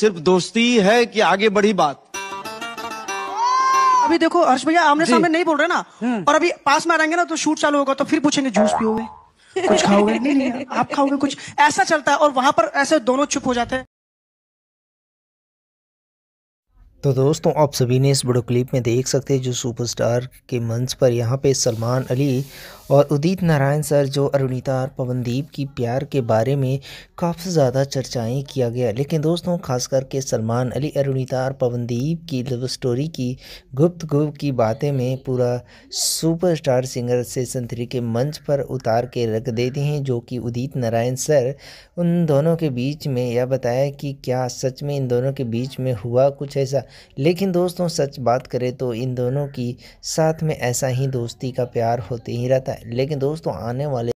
सिर्फ दोस्ती है कि आगे बढ़ी बात अभी देखो हर्ष भैया आमने सामने नहीं बोल रहे ना और हम्म। अभी पास में आएंगे ना तो शूट चालू होगा तो फिर पूछेंगे जूस पियोगे कुछ खाओगे नहीं नहीं आप खाओगे कुछ ऐसा चलता है और वहां पर ऐसे दोनों चुप हो जाते हैं तो दोस्तों आप सभी ने इस वीडियो क्लिप में देख सकते हैं जो सुपरस्टार के मंच पर यहाँ पे सलमान अली और उदित नारायण सर जो अरुणिता और पवनदीप की प्यार के बारे में काफ़ी ज़्यादा चर्चाएं किया गया लेकिन दोस्तों खास करके सलमान अली अरुणिता और पवनदीप की लव स्टोरी की गुप्त गुप्त की बातें में पूरा सुपरस्टार सिंगर सेशन थ्री के मंच पर उतार के रख देते हैं जो कि उदित नारायण सर उन दोनों के बीच में यह बताया कि क्या सच में इन दोनों के बीच में हुआ कुछ ऐसा लेकिन दोस्तों सच बात करें तो इन दोनों की साथ में ऐसा ही दोस्ती का प्यार होते ही रहता है लेकिन दोस्तों आने वाले